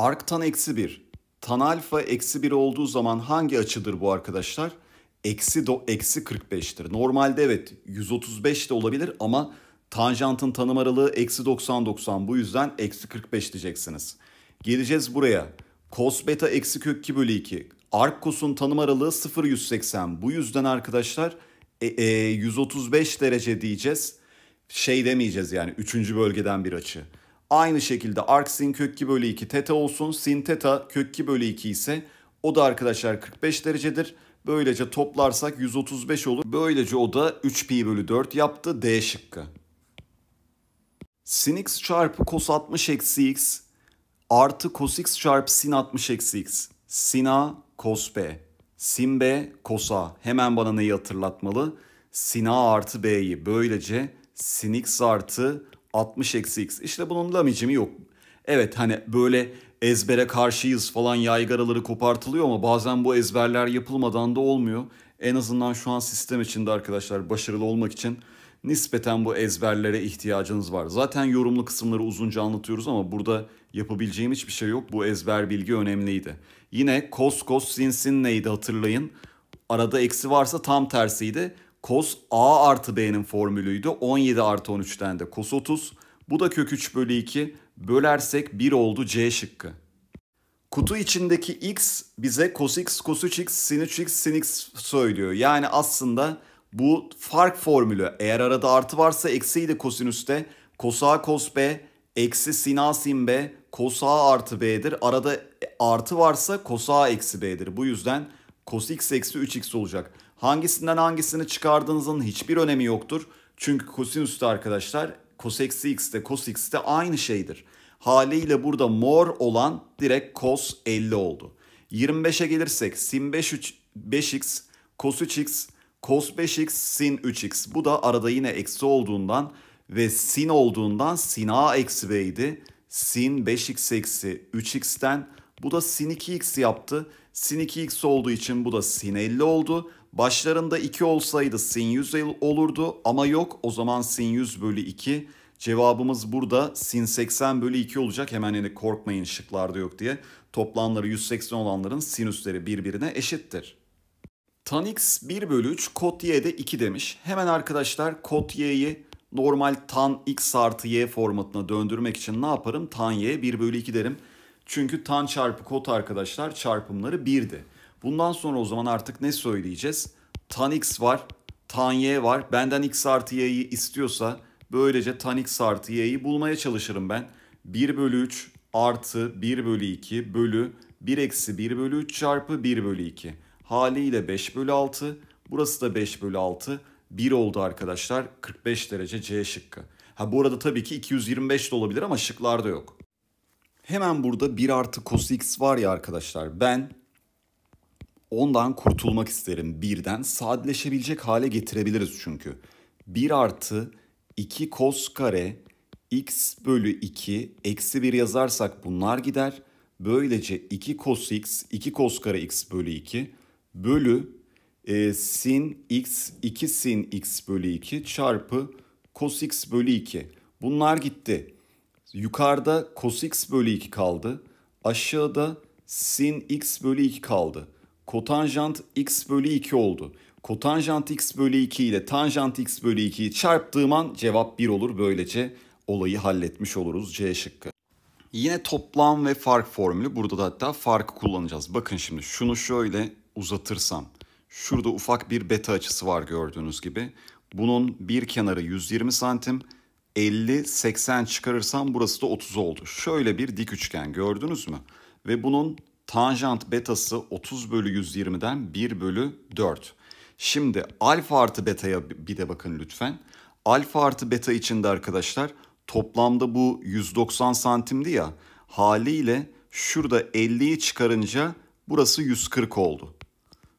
Ark tan eksi 1. Tan alfa eksi 1 olduğu zaman hangi açıdır bu arkadaşlar? Eksi, do, eksi 45'tir. Normalde evet 135 de olabilir ama tanjantın tanım aralığı eksi 90-90 bu yüzden eksi 45 diyeceksiniz. Geleceğiz buraya. Cos beta eksi kök 2 bölü 2. Ark kosun tanım aralığı 0 180. Bu yüzden arkadaşlar e, e, 135 derece diyeceğiz. Şey demeyeceğiz yani 3. bölgeden bir açı. Aynı şekilde arcsin kök 2 bölü 2 teta olsun. Sin teta kök 2 bölü 2 ise o da arkadaşlar 45 derecedir. Böylece toplarsak 135 olur. Böylece o da 3 pi bölü 4 yaptı. D şıkkı. Sin x çarpı cos 60 eksi x artı cos x çarpı sin 60 eksi x. Sin a cos b. Sin b cos a. Hemen bana neyi hatırlatmalı? Sin a artı b'yi. Böylece sin x artı 60 eksi x. İşte bunun lamicimi yok. Evet hani böyle ezbere karşıyız falan yaygaraları kopartılıyor ama bazen bu ezberler yapılmadan da olmuyor. En azından şu an sistem içinde arkadaşlar başarılı olmak için nispeten bu ezberlere ihtiyacınız var. Zaten yorumlu kısımları uzunca anlatıyoruz ama burada yapabileceğim hiçbir şey yok. Bu ezber bilgi önemliydi. Yine kos kos sinsin neydi hatırlayın. Arada eksi varsa tam tersiydi. Kos A artı B'nin formülüydü. 17 artı 13'ten de kos 30. Bu da kök 3 bölü 2. Bölersek 1 oldu C şıkkı. Kutu içindeki x bize cos x, cos 3x, sin 3x, sin x söylüyor. Yani aslında bu fark formülü eğer arada artı varsa eksiydi kosinüste. Cos a cos b eksi sin a sin b cos a artı b'dir. Arada e, artı varsa cos a eksi b'dir. Bu yüzden cos x eksi 3x olacak. Hangisinden hangisini çıkardığınızın hiçbir önemi yoktur. Çünkü kosinüste arkadaşlar cos eksi x de cos x de aynı şeydir. Haliyle burada mor olan direkt cos 50 oldu. 25'e gelirsek sin 5, 5x cos 3x cos 5x sin 3x. Bu da arada yine eksi olduğundan ve sin olduğundan sin a eksi b idi. Sin 5x eksi 3x'ten bu da sin 2x yaptı. Sin 2x olduğu için bu da sin 50 oldu. Başlarında 2 olsaydı sin 100 olurdu ama yok o zaman sin 100 bölü 2. Cevabımız burada sin 80 bölü 2 olacak hemen yani korkmayın şıklarda yok diye. Toplamları 180 olanların sinüsleri birbirine eşittir. Tan x 1 bölü 3 kot y de 2 demiş. Hemen arkadaşlar kot y'yi normal tan x artı y formatına döndürmek için ne yaparım? Tan y 1 bölü 2 derim. Çünkü tan çarpı kot arkadaşlar çarpımları 1'di. Bundan sonra o zaman artık ne söyleyeceğiz? Tan X var, Tan Y var. Benden X artı Y'yi istiyorsa böylece Tan X artı Y'yi bulmaya çalışırım ben. 1 bölü 3 artı 1 bölü 2 bölü 1 eksi 1 bölü 3 çarpı 1 bölü 2. Haliyle 5 bölü 6. Burası da 5 bölü 6. 1 oldu arkadaşlar. 45 derece C şıkkı. Ha bu arada tabii ki 225 de olabilir ama şıklarda yok. Hemen burada 1 artı cos x var ya arkadaşlar. Ben Ondan kurtulmak isterim birden. Sadeleşebilecek hale getirebiliriz çünkü. 1 artı 2 kos kare x bölü 2 eksi 1 yazarsak bunlar gider. Böylece 2 kos x 2 kos kare x bölü 2 bölü e, sin x 2 sin x bölü 2 çarpı cos x bölü 2. Bunlar gitti. Yukarıda cos x bölü 2 kaldı. Aşağıda sin x bölü 2 kaldı kotanjant x bölü 2 oldu. Kotanjant x bölü 2 ile tanjant x bölü 2'yi çarptığım an cevap 1 olur. Böylece olayı halletmiş oluruz C şıkkı. Yine toplam ve fark formülü. Burada da hatta farkı kullanacağız. Bakın şimdi şunu şöyle uzatırsam. Şurada ufak bir beta açısı var gördüğünüz gibi. Bunun bir kenarı 120 santim. 50-80 çıkarırsam burası da 30 oldu. Şöyle bir dik üçgen gördünüz mü? Ve bunun tanjant betası 30 bölü 120'den 1 bölü 4. Şimdi alfa artı betaya bir de bakın lütfen. Alfa artı beta içinde arkadaşlar toplamda bu 190 santimdi ya haliyle şurada 50'yi çıkarınca burası 140 oldu.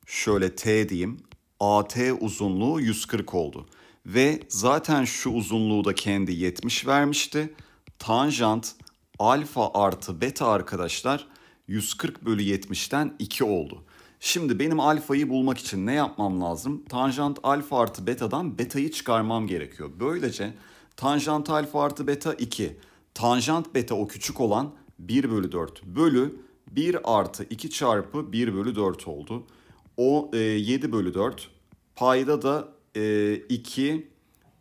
Şöyle T diyeyim. AT uzunluğu 140 oldu. Ve zaten şu uzunluğu da kendi 70 vermişti. Tanjant alfa artı beta arkadaşlar 140 bölü 70'ten 2 oldu. Şimdi benim alfayı bulmak için ne yapmam lazım? Tanjant alfa artı betadan betayı çıkarmam gerekiyor. Böylece tanjant alfa artı beta 2, tanjant beta o küçük olan 1 bölü 4 bölü 1 artı 2 çarpı 1 bölü 4 oldu. O e, 7 bölü 4 payda da e, 2,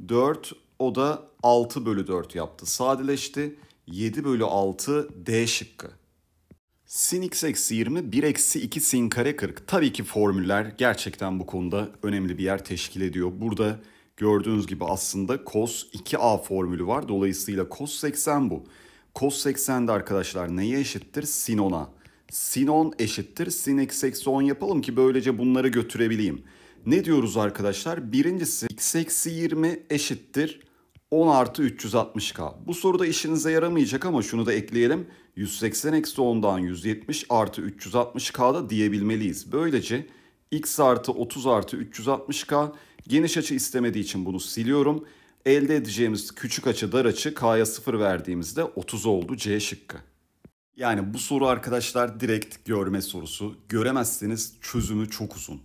4 o da 6 bölü 4 yaptı. Sadeleşti 7 bölü 6 D şıkkı. Sin x eksi 20 1 eksi 2 sin kare 40. Tabii ki formüller gerçekten bu konuda önemli bir yer teşkil ediyor. Burada gördüğünüz gibi aslında cos 2a formülü var. Dolayısıyla cos 80 bu. Cos 80 de arkadaşlar neye eşittir? Sin 10'a. Sin 10 eşittir sin x eksi 10 yapalım ki böylece bunları götürebileyim. Ne diyoruz arkadaşlar? Birincisi x eksi 20 eşittir 10 artı 360k. Bu soruda işinize yaramayacak ama şunu da ekleyelim. 180 eksi 10'dan 170 artı 360K'da diyebilmeliyiz. Böylece x artı 30 artı 360K geniş açı istemediği için bunu siliyorum. Elde edeceğimiz küçük açı dar açı K'ya 0 verdiğimizde 30 oldu C şıkkı. Yani bu soru arkadaşlar direkt görme sorusu. Göremezseniz çözümü çok uzun.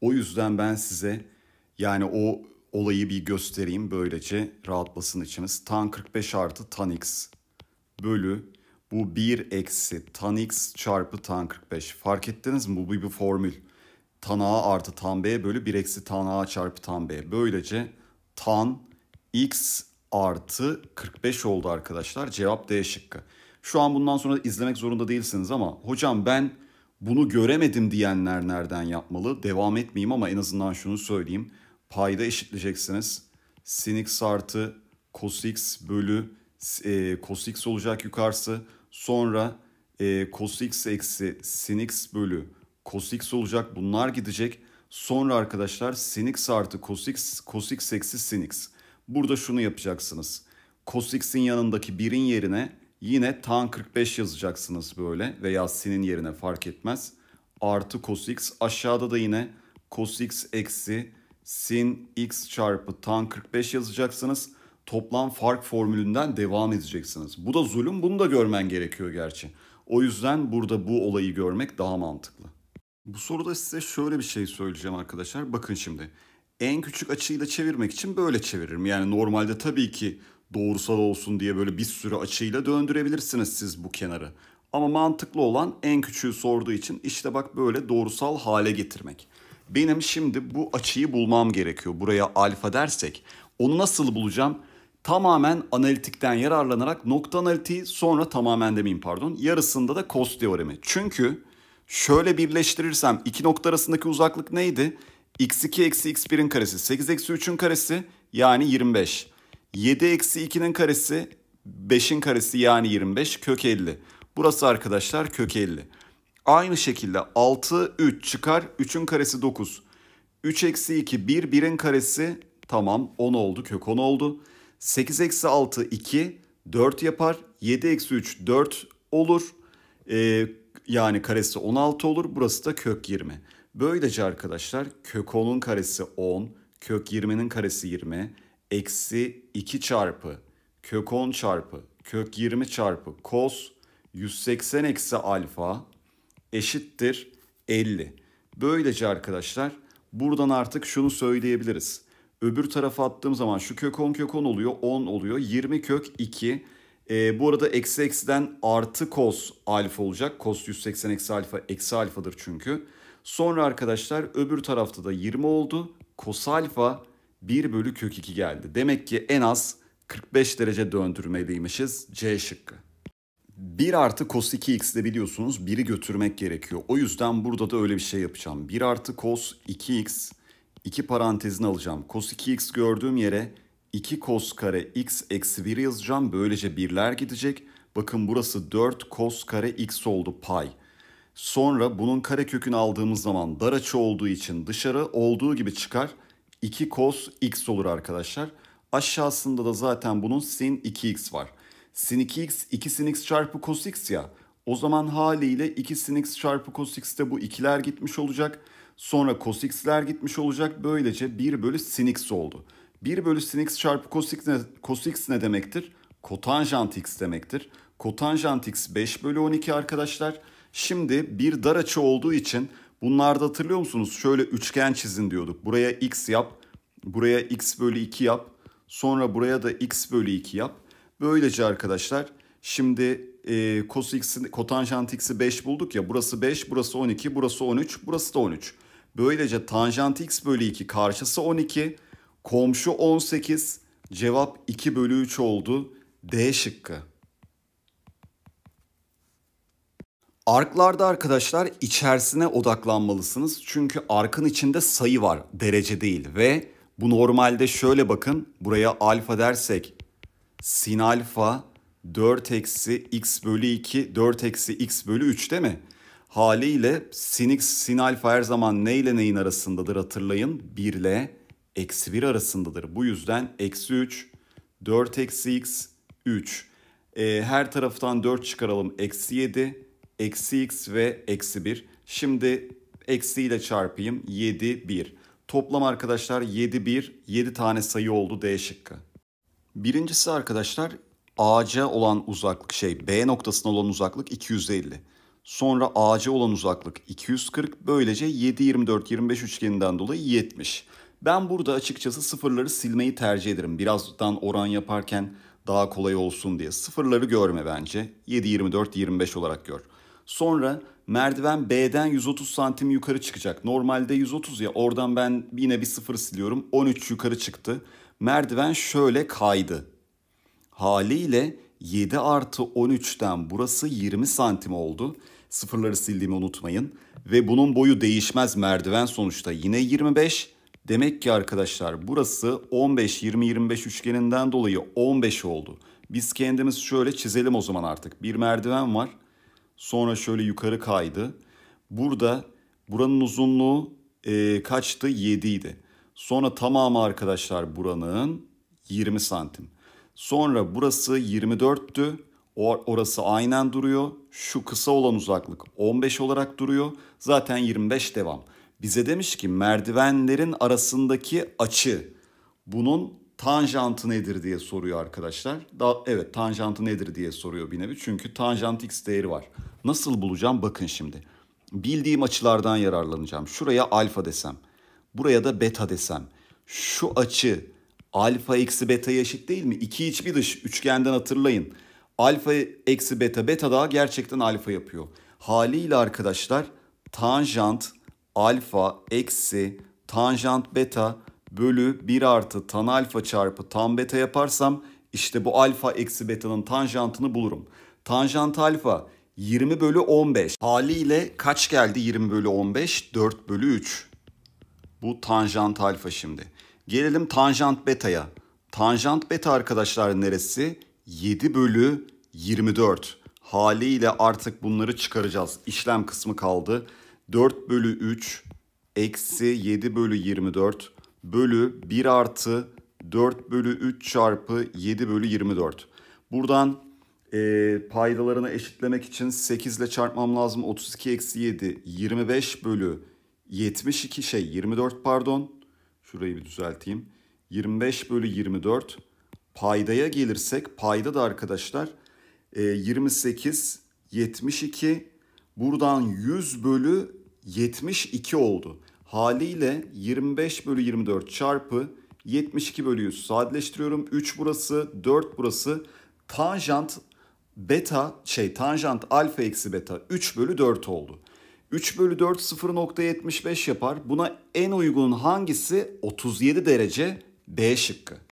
O yüzden ben size yani o olayı bir göstereyim böylece rahatlasın içiniz. Tan 45 artı tan x bölü bu 1 eksi tan x çarpı tan 45. Fark ettiniz mi? Bu bir, bir formül. Tan a artı tan b bölü 1 eksi tan a çarpı tan b. Böylece tan x artı 45 oldu arkadaşlar. Cevap D şıkkı. Şu an bundan sonra izlemek zorunda değilsiniz ama hocam ben bunu göremedim diyenler nereden yapmalı? Devam etmeyeyim ama en azından şunu söyleyeyim. Payda eşitleyeceksiniz. Sin x artı cos x bölü e, cos x olacak yukarısı. Sonra e, cos x eksi sin x bölü cos x olacak. Bunlar gidecek. Sonra arkadaşlar sin x artı cos x, cos x eksi sin x. Burada şunu yapacaksınız. Cos x'in yanındaki 1'in yerine yine tan 45 yazacaksınız böyle veya sin'in yerine fark etmez. Artı cos x aşağıda da yine cos x eksi sin x çarpı tan 45 yazacaksınız toplam fark formülünden devam edeceksiniz. Bu da zulüm, bunu da görmen gerekiyor gerçi. O yüzden burada bu olayı görmek daha mantıklı. Bu soruda size şöyle bir şey söyleyeceğim arkadaşlar. Bakın şimdi en küçük açıyla çevirmek için böyle çeviririm. Yani normalde tabii ki doğrusal olsun diye böyle bir sürü açıyla döndürebilirsiniz siz bu kenarı. Ama mantıklı olan en küçüğü sorduğu için işte bak böyle doğrusal hale getirmek. Benim şimdi bu açıyı bulmam gerekiyor. Buraya alfa dersek onu nasıl bulacağım? tamamen analitikten yararlanarak nokta analitiği sonra tamamen demeyeyim pardon yarısında da Coase teoremi. Çünkü şöyle birleştirirsem iki nokta arasındaki uzaklık neydi? x2 eksi x1'in karesi 8 eksi 3'ün karesi yani 25. 7 eksi 2'nin karesi 5'in karesi yani 25 kök 50. Burası arkadaşlar kök 50. Aynı şekilde 6 3 çıkar 3'ün karesi 9. 3 eksi 2 1 1'in karesi tamam 10 oldu kök 10 oldu. 8 eksi 6 2 4 yapar. 7 eksi 3 4 olur. Ee, yani karesi 16 olur. Burası da kök 20. Böylece arkadaşlar kök 10'un karesi 10, kök 20'nin karesi 20, eksi 2 çarpı kök 10 çarpı kök 20 çarpı kos 180 eksi alfa eşittir 50. Böylece arkadaşlar buradan artık şunu söyleyebiliriz. Öbür tarafa attığım zaman şu kök 10 kök 10 oluyor. 10 oluyor. 20 kök 2. E, ee, bu arada eksi eksiden artı cos alfa olacak. Cos 180 eksi alfa eksi alfadır çünkü. Sonra arkadaşlar öbür tarafta da 20 oldu. Cos alfa 1 bölü kök 2 geldi. Demek ki en az 45 derece döndürmeliymişiz C şıkkı. 1 artı cos 2 de biliyorsunuz 1'i götürmek gerekiyor. O yüzden burada da öyle bir şey yapacağım. 1 artı cos 2x 2 parantezini alacağım. Cos 2x gördüğüm yere 2 cos kare x eksi 1 yazacağım. Böylece birler gidecek. Bakın burası 4 cos kare x oldu pay. Sonra bunun kare kökünü aldığımız zaman dar açı olduğu için dışarı olduğu gibi çıkar. 2 cos x olur arkadaşlar. Aşağısında da zaten bunun sin 2x var. Sin 2x 2 sin x çarpı cos x ya. O zaman haliyle 2 sin x çarpı cos x'te bu ikiler gitmiş olacak. Sonra cos x'ler gitmiş olacak. Böylece 1 bölü sin x oldu. 1 bölü sin x çarpı cos x ne, cos x ne demektir? Kotanjant x demektir. Kotanjant x 5 bölü 12 arkadaşlar. Şimdi bir dar açı olduğu için bunlarda hatırlıyor musunuz? Şöyle üçgen çizin diyorduk. Buraya x yap, buraya x bölü 2 yap, sonra buraya da x bölü 2 yap. Böylece arkadaşlar şimdi e, cos x'in kotanjant x'i 5 bulduk ya burası 5, burası 12, burası 13, burası da 13. Böylece tanjant x bölü 2 karşısı 12, komşu 18, cevap 2 bölü 3 oldu. D şıkkı. Arklarda arkadaşlar içerisine odaklanmalısınız. Çünkü arkın içinde sayı var, derece değil. Ve bu normalde şöyle bakın. Buraya alfa dersek sin alfa 4 eksi x bölü 2 4 eksi x bölü 3 değil mi? Haliyle sin x sin alfa her zaman ne ile neyin arasındadır hatırlayın. 1 ile eksi 1 arasındadır. Bu yüzden eksi 3 4 eksi x 3. E, ee, her taraftan 4 çıkaralım. Eksi 7 eksi x ve eksi 1. Şimdi eksi ile çarpayım. 7 1. Toplam arkadaşlar 7 1 7 tane sayı oldu D şıkkı. Birincisi arkadaşlar ağaca olan uzaklık şey B noktasına olan uzaklık 250. Sonra ağaca olan uzaklık 240 böylece 7 24 25 üçgeninden dolayı 70. Ben burada açıkçası sıfırları silmeyi tercih ederim. Birazdan oran yaparken daha kolay olsun diye. Sıfırları görme bence. 7 24 25 olarak gör. Sonra merdiven B'den 130 santim yukarı çıkacak. Normalde 130 ya oradan ben yine bir sıfır siliyorum. 13 yukarı çıktı. Merdiven şöyle kaydı. Haliyle 7 artı 13'ten burası 20 santim oldu. Sıfırları sildiğimi unutmayın. Ve bunun boyu değişmez merdiven sonuçta yine 25. Demek ki arkadaşlar burası 15-20-25 üçgeninden dolayı 15 oldu. Biz kendimiz şöyle çizelim o zaman artık. Bir merdiven var. Sonra şöyle yukarı kaydı. Burada buranın uzunluğu e, kaçtı? 7 idi. Sonra tamamı arkadaşlar buranın 20 santim. Sonra burası 24'tü. Orası aynen duruyor. Şu kısa olan uzaklık 15 olarak duruyor. Zaten 25 devam. Bize demiş ki merdivenlerin arasındaki açı bunun tanjantı nedir diye soruyor arkadaşlar. Da, evet tanjantı nedir diye soruyor bir nevi. Çünkü tanjant x değeri var. Nasıl bulacağım bakın şimdi. Bildiğim açılardan yararlanacağım. Şuraya alfa desem. Buraya da beta desem. Şu açı alfa eksi beta eşit değil mi? İki iç bir dış üçgenden hatırlayın. Alfa eksi beta beta daha gerçekten alfa yapıyor. Haliyle arkadaşlar tanjant alfa eksi tanjant beta bölü 1 artı tan alfa çarpı tan beta yaparsam işte bu alfa eksi betanın tanjantını bulurum. Tanjant alfa 20 bölü 15. Haliyle kaç geldi 20 bölü 15? 4 bölü 3. Bu tanjant alfa şimdi. Gelelim tanjant beta'ya. Tanjant beta arkadaşlar neresi? 7 bölü 24. Haliyle artık bunları çıkaracağız. İşlem kısmı kaldı. 4 bölü 3 eksi 7 bölü 24 bölü 1 artı 4 bölü 3 çarpı 7 bölü 24. Buradan e, paydalarını eşitlemek için 8 ile çarpmam lazım. 32 eksi 7 25 bölü 72 şey 24 pardon Şurayı bir düzelteyim. 25 bölü 24 paydaya gelirsek payda da arkadaşlar 28, e, 72 buradan 100 bölü 72 oldu. Haliyle 25 bölü 24 çarpı 72 bölü 100 sadeleştiriyorum. 3 burası 4 burası tanjant beta şey tanjant alfa eksi beta 3 bölü 4 oldu. 3 bölü 4 0.75 yapar. Buna en uygun hangisi? 37 derece B şıkkı.